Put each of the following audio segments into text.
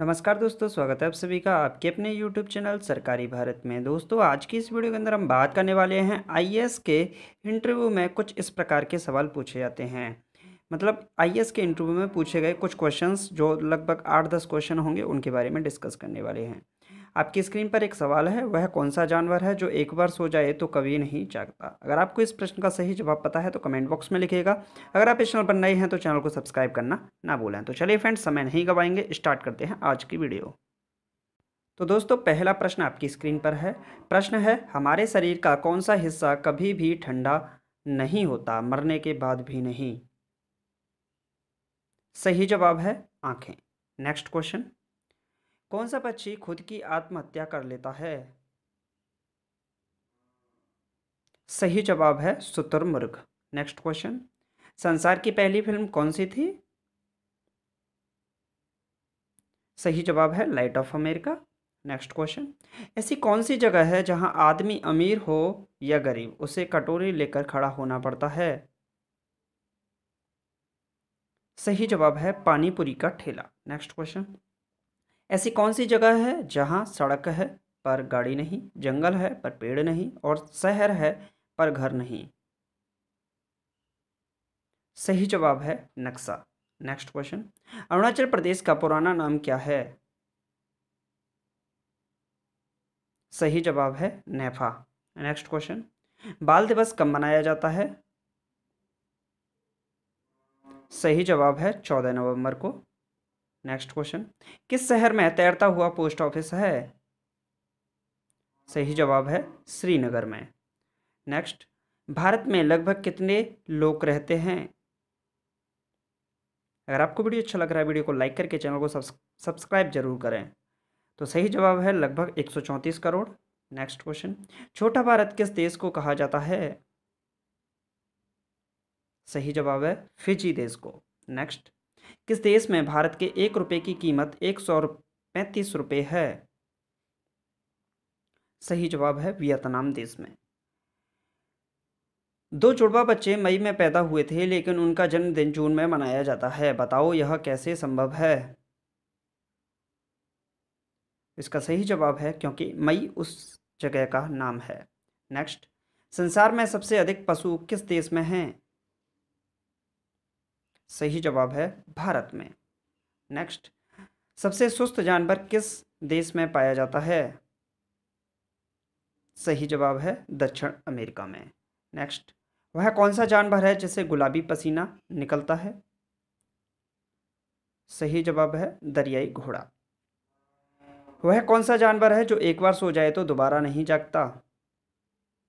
नमस्कार दोस्तों स्वागत है आप सभी का आपके अपने YouTube चैनल सरकारी भारत में दोस्तों आज की इस वीडियो के अंदर हम बात करने वाले हैं आई के इंटरव्यू में कुछ इस प्रकार के सवाल पूछे जाते हैं मतलब आई के इंटरव्यू में पूछे गए कुछ क्वेश्चंस जो लगभग आठ दस क्वेश्चन होंगे उनके बारे में डिस्कस करने वाले हैं आपकी स्क्रीन पर एक सवाल है वह कौन सा जानवर है जो एक बार सो जाए तो कभी नहीं जागता अगर आपको इस प्रश्न का सही जवाब पता है तो कमेंट बॉक्स में लिखिएगा अगर आप इस चैनल पर नए हैं तो चैनल को सब्सक्राइब करना ना भूलें तो चलिए फ्रेंड्स समय नहीं गवाएंगे स्टार्ट करते हैं आज की वीडियो तो दोस्तों पहला प्रश्न आपकी स्क्रीन पर है प्रश्न है हमारे शरीर का कौन सा हिस्सा कभी भी ठंडा नहीं होता मरने के बाद भी नहीं सही जवाब है आंखें नेक्स्ट क्वेश्चन कौन सा पक्षी खुद की आत्महत्या कर लेता है सही जवाब है शुतुरमुर्ग नेक्स्ट क्वेश्चन संसार की पहली फिल्म कौन सी थी सही जवाब है light of America next question ऐसी कौन सी जगह है जहां आदमी अमीर हो या गरीब उसे कटोरी लेकर खड़ा होना पड़ता है सही जवाब है पानीपुरी का ठेला नेक्स्ट क्वेश्चन ऐसी कौन सी जगह है जहाँ सड़क है पर गाड़ी नहीं जंगल है पर पेड़ नहीं और शहर है पर घर नहीं सही जवाब है नक्शा नेक्स्ट क्वेश्चन अरुणाचल प्रदेश का पुराना नाम क्या है सही जवाब है नेफा नेक्स्ट क्वेश्चन बाल दिवस कब मनाया जाता है सही जवाब है चौदह नवंबर को नेक्स्ट क्वेश्चन किस शहर में तैरता हुआ पोस्ट ऑफिस है सही जवाब है श्रीनगर में नेक्स्ट भारत में लगभग कितने लोग रहते हैं अगर आपको वीडियो अच्छा लग रहा है वीडियो को लाइक करके चैनल को सब्सक्राइब जरूर करें तो सही जवाब है लगभग एक करोड़ नेक्स्ट क्वेश्चन छोटा भारत किस देश को कहा जाता है सही जवाब है फिजी देश को नेक्स्ट किस देश में भारत के एक रुपये की कीमत एक सौ पैंतीस रुपये है सही जवाब है वियतनाम देश में दो जुड़वा बच्चे मई में पैदा हुए थे लेकिन उनका जन्मदिन जून में मनाया जाता है बताओ यह कैसे संभव है इसका सही जवाब है क्योंकि मई उस जगह का नाम है नेक्स्ट संसार में सबसे अधिक पशु किस देश में हैं सही जवाब है भारत में नेक्स्ट सबसे सुस्त जानवर किस देश में पाया जाता है सही जवाब है दक्षिण अमेरिका में नेक्स्ट वह कौन सा जानवर है जिसे गुलाबी पसीना निकलता है सही जवाब है दरियाई घोड़ा वह कौन सा जानवर है जो एक बार सो जाए तो दोबारा नहीं जागता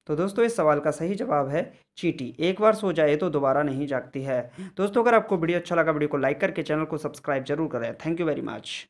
तो दोस्तों इस सवाल का सही जवाब है चीटी एक बार सो जाए तो दोबारा नहीं जागती है दोस्तों अगर आपको वीडियो अच्छा लगा वीडियो को लाइक करके चैनल को सब्सक्राइब जरूर करें थैंक यू वेरी मच